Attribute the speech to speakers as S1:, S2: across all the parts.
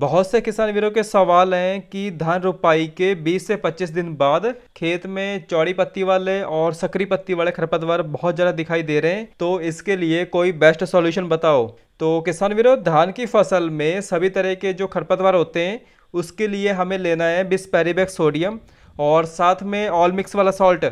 S1: बहुत से किसान वीरों के सवाल हैं कि धान रोपाई के 20 से 25 दिन बाद खेत में चौड़ी पत्ती वाले और सकरी पत्ती वाले खरपतवार बहुत ज़्यादा दिखाई दे रहे हैं तो इसके लिए कोई बेस्ट सॉल्यूशन बताओ तो किसान वीरों धान की फसल में सभी तरह के जो खरपतवार होते हैं उसके लिए हमें लेना है बिस्पेरीबैक सोडियम और साथ में ऑल मिक्स वाला सॉल्ट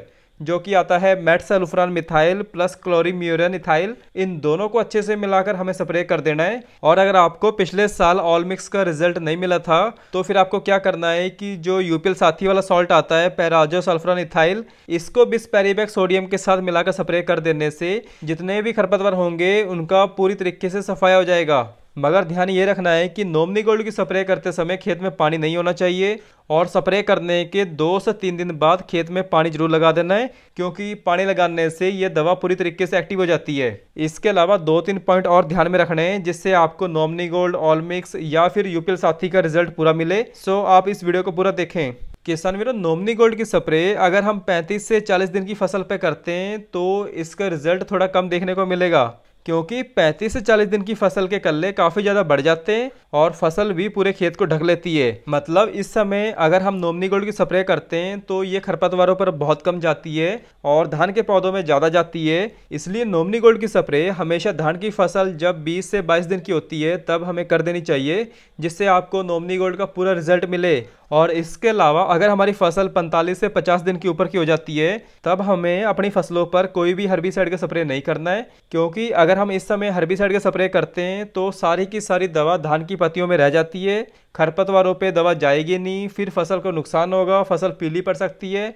S1: जो कि आता है metsulfuron methyl plus chlorimuron ethyl इन दोनों को अच्छे से मिलाकर हमें स्प्रे कर देना है और अगर आपको पिछले साल ऑल मिक्स का रिजल्ट नहीं मिला था तो फिर आपको क्या करना है कि जो यूपीएल साथी वाला सॉल्ट आता है पैराजो सल्फ्रान इथाइल इसको बिस्पेरिबेक सोडियम के साथ मिलाकर स्प्रे कर देने से जितने भी खरपतवार होंगे उनका पूरी तरीके से सफाया हो जाएगा मगर ध्यान ये रखना है कि नोमनी गोल्ड की स्प्रे करते समय खेत में पानी नहीं होना चाहिए और स्प्रे करने के दो से तीन दिन बाद खेत में पानी जरूर लगा देना है क्योंकि पानी लगाने से ये दवा पूरी तरीके से एक्टिव हो जाती है इसके अलावा दो तीन पॉइंट और ध्यान में रखने हैं जिससे आपको नोमनी गोल्ड ऑलमिक्स या फिर यूपीएल साथी का रिजल्ट पूरा मिले सो आप इस वीडियो को पूरा देखें किसान मेरा नोमनी गोल्ड की स्प्रे अगर हम 35 से 40 दिन की फसल पे करते हैं तो इसका रिजल्ट थोड़ा कम देखने को मिलेगा क्योंकि 35 से 40 दिन की फसल के कल्ले काफ़ी ज़्यादा बढ़ जाते हैं और फसल भी पूरे खेत को ढक लेती है मतलब इस समय अगर हम नोमनी गोल्ड की स्प्रे करते हैं तो ये खरपतवारों पर बहुत कम जाती है और धान के पौधों में ज़्यादा जाती है इसलिए नोमनी गोल्ड की स्प्रे हमेशा धान की फसल जब बीस से बाईस दिन की होती है तब हमें कर देनी चाहिए जिससे आपको नोमनी गोल्ड का पूरा रिजल्ट मिले और इसके अलावा अगर हमारी फसल 45 से 50 दिन के ऊपर की हो जाती है तब हमें अपनी फसलों पर कोई भी हरबी साइड का स्प्रे नहीं करना है क्योंकि अगर अगर हम इस समय हर्बिसाइड का स्प्रे करते हैं तो सारी की सारी दवा धान की पत्तियों में रह जाती है खरपतवारों पे दवा जाएगी नहीं फिर फसल को नुकसान होगा फसल पीली पड़ सकती है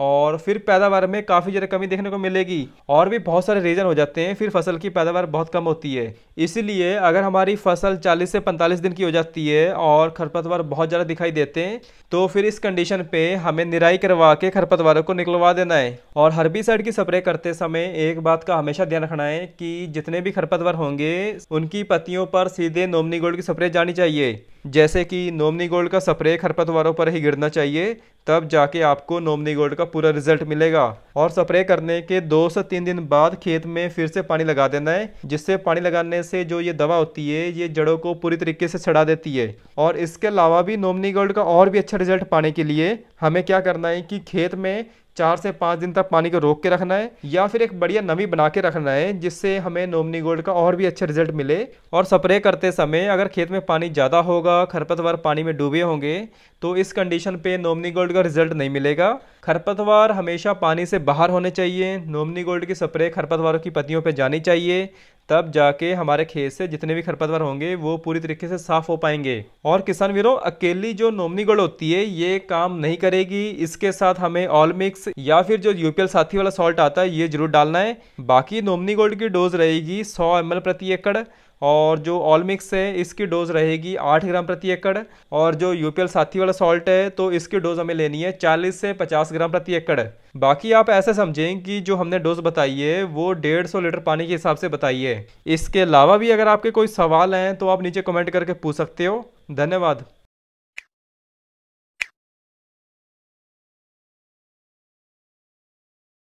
S1: और फिर पैदावार में काफ़ी ज़्यादा कमी देखने को मिलेगी और भी बहुत सारे रीज़न हो जाते हैं फिर फसल की पैदावार बहुत कम होती है इसीलिए अगर हमारी फसल 40 से 45 दिन की हो जाती है और खरपतवार बहुत ज़्यादा दिखाई देते हैं तो फिर इस कंडीशन पे हमें निराई करवा के खरपतवारों को निकलवा देना है और हर्बीसाइड की स्प्रे करते समय एक बात का हमेशा ध्यान रखना है कि जितने भी खरपतवार होंगे उनकी पत्तियों पर सीधे नोमनी गोल्ड की स्प्रे जानी चाहिए जैसे कि नोमनी गोल्ड का स्प्रे खरपतवारों पर ही गिरना चाहिए तब जाके आपको नोमनी गोल्ड का पूरा रिजल्ट मिलेगा और स्प्रे करने के दो से तीन दिन बाद खेत में फिर से पानी लगा देना है जिससे पानी लगाने से जो ये दवा होती है ये जड़ों को पूरी तरीके से छड़ा देती है और इसके अलावा भी नोमनी गोल्ड का और भी अच्छा रिजल्ट पाने के लिए हमें क्या करना है कि खेत में चार से पाँच दिन तक पानी को रोक के रखना है या फिर एक बढ़िया नमी बना के रखना है जिससे हमें नोमनी गोल्ड का और भी अच्छा रिजल्ट मिले और स्प्रे करते समय अगर खेत में पानी ज़्यादा होगा खरपतवार पानी में डूबे होंगे तो इस कंडीशन पे नोमनी गोल्ड का रिजल्ट नहीं मिलेगा खरपतवार हमेशा पानी से बाहर होने चाहिए नोमनी गोल्ड की स्प्रे खरपतवारों की पत्तियों पर जानी चाहिए तब जाके हमारे खेत से जितने भी खरपतवार होंगे वो पूरी तरीके से साफ हो पाएंगे और किसान वीरों अकेली जो नोमनी गोल होती है ये काम नहीं करेगी इसके साथ हमें ऑल मिक्स या फिर जो यूपीएल साथी वाला सॉल्ट आता है ये जरूर डालना है बाकी नोमनी गोल्ड की डोज रहेगी सौ एम प्रति एकड़ और जो ऑलमिक्स है इसकी डोज रहेगी आठ ग्राम प्रति एकड़ और जो यूपीएल साथी वाला सॉल्ट है तो इसकी डोज हमें लेनी है चालीस से पचास ग्राम प्रति एकड़ बाकी आप ऐसा समझें कि जो हमने डोज बताई है वो डेढ़ सौ लीटर पानी के हिसाब से बताई है इसके अलावा भी अगर आपके कोई सवाल हैं तो आप नीचे कमेंट करके पूछ सकते हो धन्यवाद